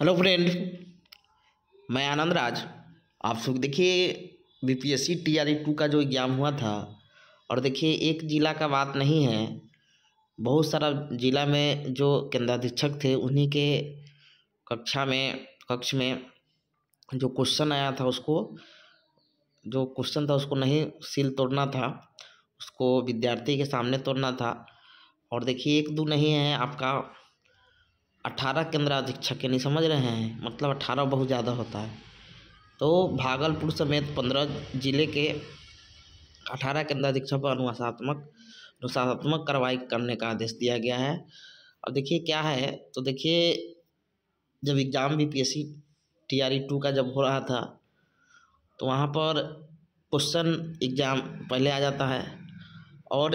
hello friend मैं आनंद राज आप सब देखिए बीपीएससी टीआरई टू का जो एग्ज़ाम हुआ था और देखिए एक ज़िला का बात नहीं है बहुत सारा ज़िला में जो केंद्राधीक्षक थे उन्हीं के कक्षा में कक्ष में जो क्वेश्चन आया था उसको जो क्वेश्चन था उसको नहीं सील तोड़ना था उसको विद्यार्थी के सामने तोड़ना था और देखिए एक दो नहीं है आपका अठारह केंद्र अधीक्षक के नहीं समझ रहे हैं मतलब अट्ठारह बहुत ज़्यादा होता है तो भागलपुर समेत पंद्रह जिले के अठारह केंद्र अधीक्षक पर अनुशासनात्मक अनुशासनात्मक कार्रवाई करने का आदेश दिया गया है अब देखिए क्या है तो देखिए जब exam B P S C T R E two का जब हो रहा था तो वहाँ पर क्वेश्चन एग्ज़ाम पहले आ जाता है और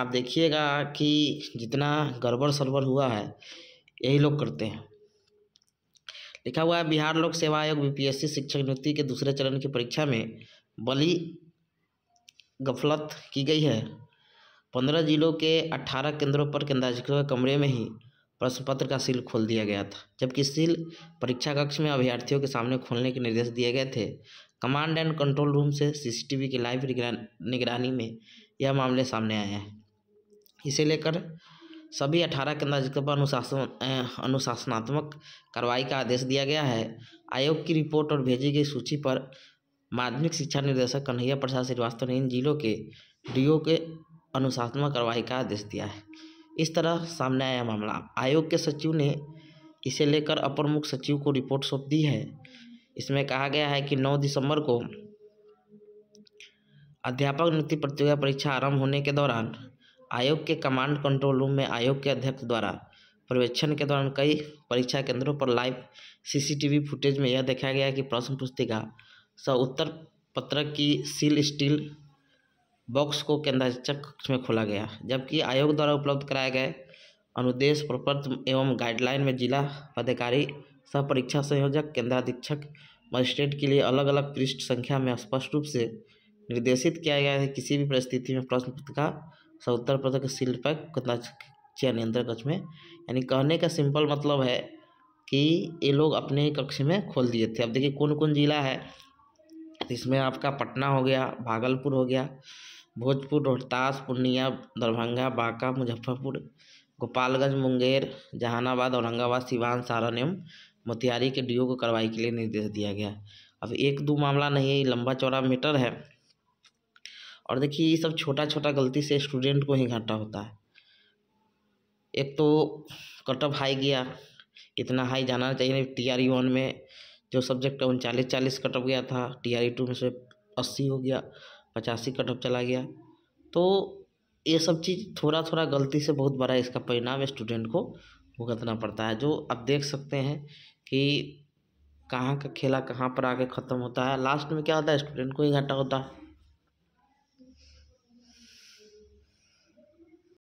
आप देखिएगा कि जितना गड़बड़ सड़बड़ हुआ है यही लोग करते हैं लिखा हुआ है बिहार लोक सेवा आयोग बीपीएससी शिक्षक नियुक्ति के दूसरे चरण की परीक्षा में बली गफलत की गई है पंद्रह जिलों के अट्ठारह केंद्रों पर केंद्राधीक्षकों के कमरे में ही प्रश्न पत्र का सील खोल दिया गया था जबकि सील परीक्षा कक्ष में अभ्यर्थियों के सामने खोलने के निर्देश दिए गए थे कमांड एंड कंट्रोल रूम से सीसीटीवी की लाइव निगरानी में यह मामले सामने आए हैं इसे लेकर सभी अठारह केंद्र जिलों पर अनुशासन अनुशासनात्मक कार्रवाई का आदेश दिया गया है आयोग की रिपोर्ट और भेजी गई सूची पर माध्यमिक शिक्षा निदेशक कन्हैया प्रसाद श्रीवास्तव ने इन जिलों के डीओ के अनुशासनात्मक कार्रवाई का आदेश दिया है इस तरह सामने आया मामला आयोग के सचिव ने इसे लेकर अपर मुख्य सचिव को रिपोर्ट सौंप दी है इसमें कहा गया है कि 9 दिसंबर को अध्यापक नियुक्ति प्रतियोगिता परीक्षा आरंभ होने के दौरान आयोग के कमांड कंट्रोल रूम में आयोग के अध्यक्ष द्वारा पर्यवेक्षण के दौरान कई परीक्षा केंद्रों पर लाइव सीसीटीवी फुटेज में यह देखा गया कि प्रश्न पुस्तिका स उत्तर पत्र की सील स्टील बॉक्स को केंद्राचक में खोला गया जबकि आयोग द्वारा उपलब्ध कराए गए अनुदेश प्रपत्र एवं गाइडलाइन में जिला पदाधिकारी सह परीक्षा संयोजक केंद्राधीक्षक मजिस्ट्रेट के लिए अलग अलग पृष्ठ संख्या में स्पष्ट रूप से निर्देशित किया गया है किसी भी परिस्थिति में प्रश्न पुस्तिका सत्तर प्रदेश के शिल्प किया नियंत्रण कक्ष में यानी कहने का सिंपल मतलब है कि ये लोग अपने कक्ष में खोल दिए थे अब देखिए कौन कौन जिला है इसमें आपका पटना हो गया भागलपुर हो गया भोजपुर रोहतास पूर्णिया दरभंगा बांका मुजफ्फरपुर गोपालगंज मुंगेर जहानाबाद औरंगाबाद सिवान सारण एवं मोतिहारी के डीओ को कार्रवाई के लिए निर्देश दिया गया अब एक दो मामला नहीं है लंबा चौड़ा मीटर है और देखिए ये सब छोटा छोटा गलती से स्टूडेंट को ही घाटा होता है एक तो कट ऑफ हाई गया इतना हाई जाना चाहिए टी आर वन में जो सब्जेक्ट का उनचालीस चालीस कट ऑफ गया था टी आर टू में से अस्सी हो गया पचासी कट ऑफ चला गया तो ये सब चीज़ थोड़ा थोड़ा गलती से बहुत बड़ा इसका परिणाम स्टूडेंट को भुगतना पड़ता है जो आप देख सकते हैं कि कहाँ का खेला कहाँ पर आके ख़त्म होता है लास्ट में क्या होता है स्टूडेंट को ही घाटा होता है